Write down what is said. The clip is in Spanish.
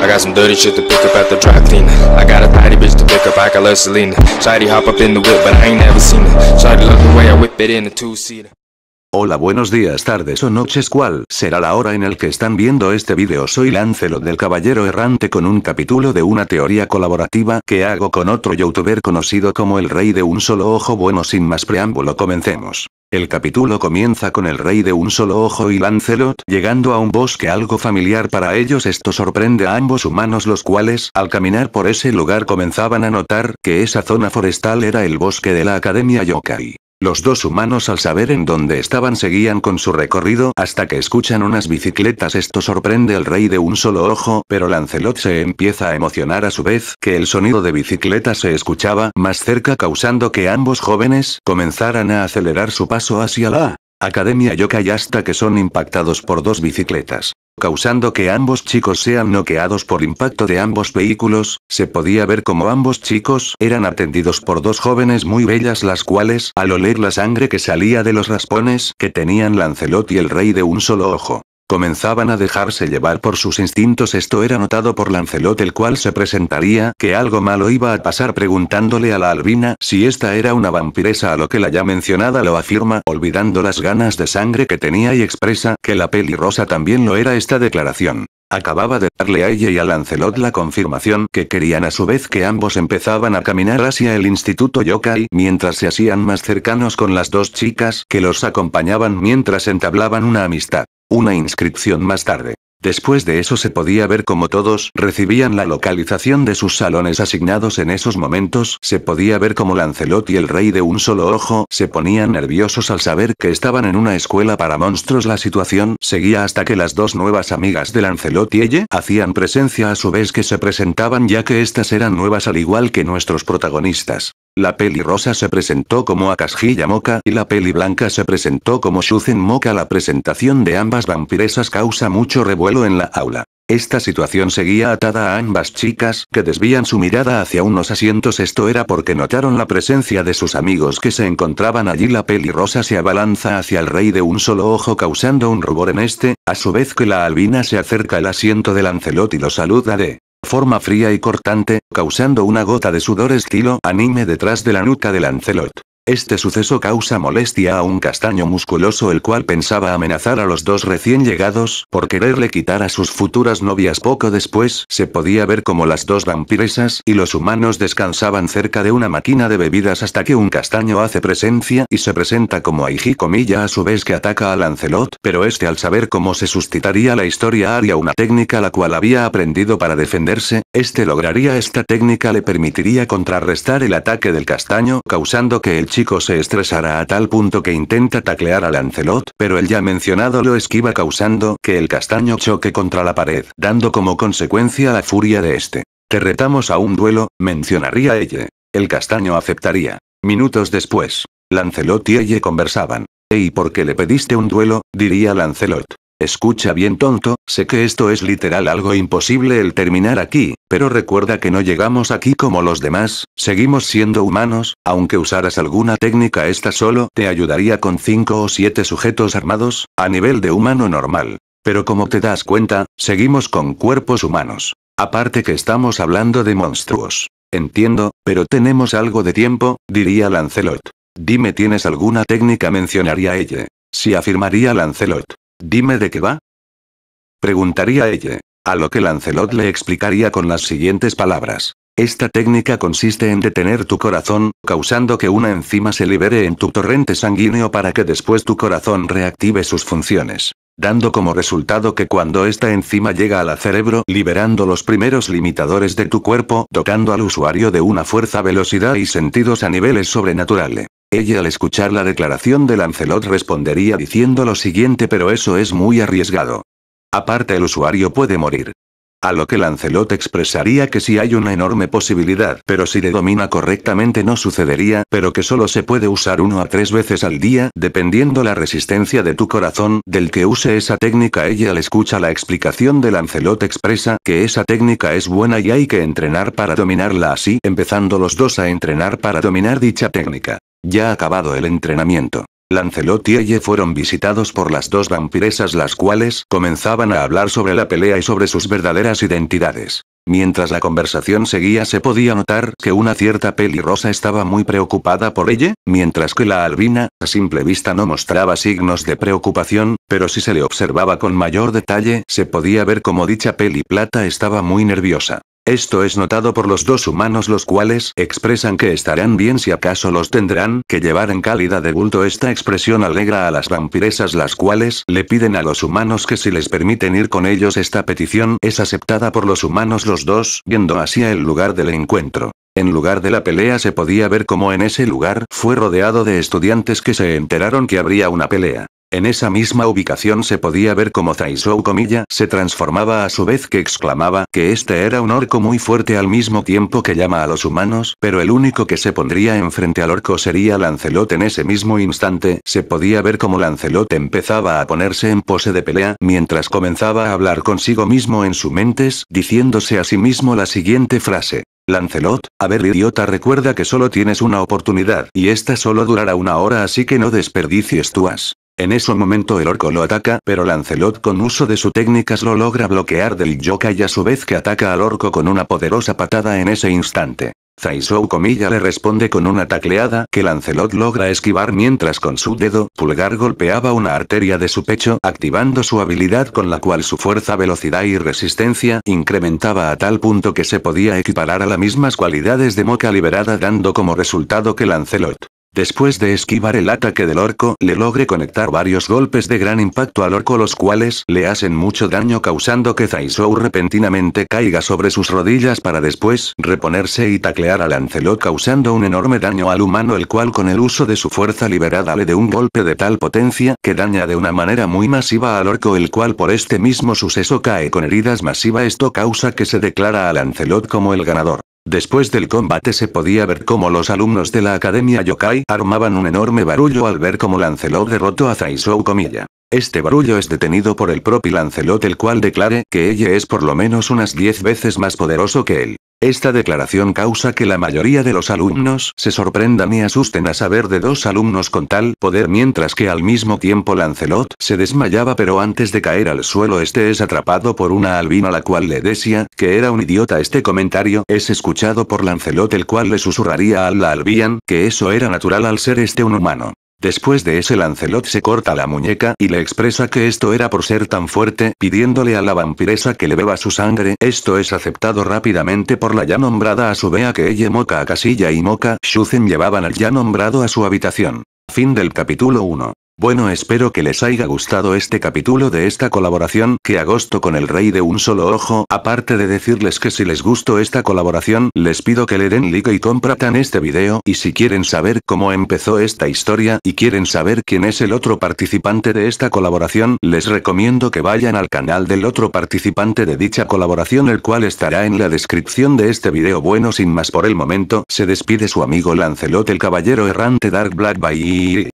I got some dirty shit to pick up at the dry cleaner. I got a tidy bitch to pick up, I got love Selena. Shotty hop up in the whip, but I ain't never seen it. Shotty love the way I whip it in a two seater. Hola buenos días tardes o noches cuál será la hora en el que están viendo este video? soy Lancelot del Caballero Errante con un capítulo de una teoría colaborativa que hago con otro youtuber conocido como el rey de un solo ojo bueno sin más preámbulo comencemos. El capítulo comienza con el rey de un solo ojo y Lancelot llegando a un bosque algo familiar para ellos esto sorprende a ambos humanos los cuales al caminar por ese lugar comenzaban a notar que esa zona forestal era el bosque de la Academia Yokai. Los dos humanos al saber en dónde estaban seguían con su recorrido hasta que escuchan unas bicicletas. Esto sorprende al rey de un solo ojo, pero Lancelot se empieza a emocionar a su vez que el sonido de bicicletas se escuchaba más cerca causando que ambos jóvenes comenzaran a acelerar su paso hacia la Academia Yokai hasta que son impactados por dos bicicletas. Causando que ambos chicos sean noqueados por impacto de ambos vehículos, se podía ver como ambos chicos eran atendidos por dos jóvenes muy bellas las cuales, al oler la sangre que salía de los raspones que tenían Lancelot y el rey de un solo ojo, Comenzaban a dejarse llevar por sus instintos. Esto era notado por Lancelot, el cual se presentaría que algo malo iba a pasar preguntándole a la albina si esta era una vampiresa, a lo que la ya mencionada lo afirma, olvidando las ganas de sangre que tenía y expresa que la pelirrosa también lo era. Esta declaración Acababa de darle a ella y a Lancelot la confirmación que querían a su vez que ambos empezaban a caminar hacia el Instituto Yokai mientras se hacían más cercanos con las dos chicas que los acompañaban mientras entablaban una amistad. Una inscripción más tarde. Después de eso se podía ver cómo todos recibían la localización de sus salones asignados en esos momentos, se podía ver cómo Lancelot y el rey de un solo ojo se ponían nerviosos al saber que estaban en una escuela para monstruos. La situación seguía hasta que las dos nuevas amigas de Lancelot y ella hacían presencia a su vez que se presentaban ya que estas eran nuevas al igual que nuestros protagonistas. La peli rosa se presentó como casjilla Moca y la peli blanca se presentó como Shuzen Moca. La presentación de ambas vampiresas causa mucho revuelo en la aula. Esta situación seguía atada a ambas chicas que desvían su mirada hacia unos asientos. Esto era porque notaron la presencia de sus amigos que se encontraban allí. La peli rosa se abalanza hacia el rey de un solo ojo causando un rubor en este, a su vez que la albina se acerca al asiento de Lancelot y lo saluda de forma fría y cortante, causando una gota de sudor estilo anime detrás de la nuca de Lancelot. Este suceso causa molestia a un castaño musculoso el cual pensaba amenazar a los dos recién llegados por quererle quitar a sus futuras novias. Poco después se podía ver como las dos vampiresas y los humanos descansaban cerca de una máquina de bebidas hasta que un castaño hace presencia y se presenta como Aiji comilla a su vez que ataca a Lancelot, pero este al saber cómo se suscitaría la historia haría una técnica la cual había aprendido para defenderse, este lograría esta técnica le permitiría contrarrestar el ataque del castaño causando que el chico se estresará a tal punto que intenta taclear a Lancelot, pero el ya mencionado lo esquiva causando que el castaño choque contra la pared, dando como consecuencia la furia de este. Te retamos a un duelo, mencionaría ella. El castaño aceptaría. Minutos después, Lancelot y ella conversaban. ¿Y por qué le pediste un duelo? diría Lancelot. Escucha bien tonto, sé que esto es literal algo imposible el terminar aquí, pero recuerda que no llegamos aquí como los demás, seguimos siendo humanos, aunque usaras alguna técnica esta solo te ayudaría con 5 o 7 sujetos armados, a nivel de humano normal. Pero como te das cuenta, seguimos con cuerpos humanos. Aparte que estamos hablando de monstruos. Entiendo, pero tenemos algo de tiempo, diría Lancelot. Dime, ¿tienes alguna técnica? mencionaría ella. Si afirmaría Lancelot. Dime de qué va. Preguntaría ella. A lo que Lancelot le explicaría con las siguientes palabras. Esta técnica consiste en detener tu corazón, causando que una enzima se libere en tu torrente sanguíneo para que después tu corazón reactive sus funciones, dando como resultado que cuando esta enzima llega al cerebro, liberando los primeros limitadores de tu cuerpo, tocando al usuario de una fuerza, velocidad y sentidos a niveles sobrenaturales. Ella al escuchar la declaración de Lancelot respondería diciendo lo siguiente pero eso es muy arriesgado. Aparte el usuario puede morir. A lo que Lancelot expresaría que sí hay una enorme posibilidad, pero si le domina correctamente no sucedería, pero que solo se puede usar uno a tres veces al día, dependiendo la resistencia de tu corazón, del que use esa técnica. Ella al escucha la explicación de Lancelot expresa que esa técnica es buena y hay que entrenar para dominarla así, empezando los dos a entrenar para dominar dicha técnica. Ya acabado el entrenamiento, Lancelot y ella fueron visitados por las dos vampiresas las cuales comenzaban a hablar sobre la pelea y sobre sus verdaderas identidades. Mientras la conversación seguía se podía notar que una cierta pelirrosa estaba muy preocupada por ella, mientras que la albina, a simple vista no mostraba signos de preocupación, pero si se le observaba con mayor detalle se podía ver como dicha peli plata estaba muy nerviosa. Esto es notado por los dos humanos los cuales expresan que estarán bien si acaso los tendrán que llevar en calidad de bulto. Esta expresión alegra a las vampiresas las cuales le piden a los humanos que si les permiten ir con ellos esta petición es aceptada por los humanos los dos yendo hacia el lugar del encuentro. En lugar de la pelea se podía ver como en ese lugar fue rodeado de estudiantes que se enteraron que habría una pelea. En esa misma ubicación se podía ver cómo Zaisou comilla se transformaba a su vez que exclamaba que este era un orco muy fuerte al mismo tiempo que llama a los humanos, pero el único que se pondría enfrente al orco sería Lancelot en ese mismo instante, se podía ver cómo Lancelot empezaba a ponerse en pose de pelea mientras comenzaba a hablar consigo mismo en su mentes, diciéndose a sí mismo la siguiente frase. Lancelot, a ver idiota recuerda que solo tienes una oportunidad y esta solo durará una hora así que no desperdicies tu as. En ese momento el orco lo ataca, pero Lancelot con uso de sus técnicas lo logra bloquear del yokai a su vez que ataca al orco con una poderosa patada en ese instante. Zaisou comilla le responde con una tacleada que Lancelot logra esquivar mientras con su dedo pulgar golpeaba una arteria de su pecho activando su habilidad con la cual su fuerza, velocidad y resistencia incrementaba a tal punto que se podía equiparar a las mismas cualidades de Moca liberada dando como resultado que Lancelot Después de esquivar el ataque del orco, le logre conectar varios golpes de gran impacto al orco los cuales le hacen mucho daño causando que Zaisou repentinamente caiga sobre sus rodillas para después reponerse y taclear al Lancelot causando un enorme daño al humano el cual con el uso de su fuerza liberada le de un golpe de tal potencia que daña de una manera muy masiva al orco el cual por este mismo suceso cae con heridas masiva esto causa que se declara al Lancelot como el ganador. Después del combate se podía ver cómo los alumnos de la Academia Yokai armaban un enorme barullo al ver cómo Lancelot derrotó a Zaisou comilla. Este barullo es detenido por el propio Lancelot el cual declare que ella es por lo menos unas 10 veces más poderoso que él. Esta declaración causa que la mayoría de los alumnos se sorprendan y asusten a saber de dos alumnos con tal poder mientras que al mismo tiempo Lancelot se desmayaba pero antes de caer al suelo este es atrapado por una albina la cual le decía que era un idiota este comentario es escuchado por Lancelot el cual le susurraría a la albian que eso era natural al ser este un humano. Después de ese Lancelot se corta la muñeca y le expresa que esto era por ser tan fuerte, pidiéndole a la vampiresa que le beba su sangre, esto es aceptado rápidamente por la ya nombrada a su vea que ella moca a casilla y moca Shuzen llevaban al ya nombrado a su habitación. Fin del capítulo 1. Bueno espero que les haya gustado este capítulo de esta colaboración que agosto con el rey de un solo ojo, aparte de decirles que si les gustó esta colaboración les pido que le den like y compratan este video y si quieren saber cómo empezó esta historia y quieren saber quién es el otro participante de esta colaboración les recomiendo que vayan al canal del otro participante de dicha colaboración el cual estará en la descripción de este video bueno sin más por el momento se despide su amigo Lancelot el caballero errante Dark Black I.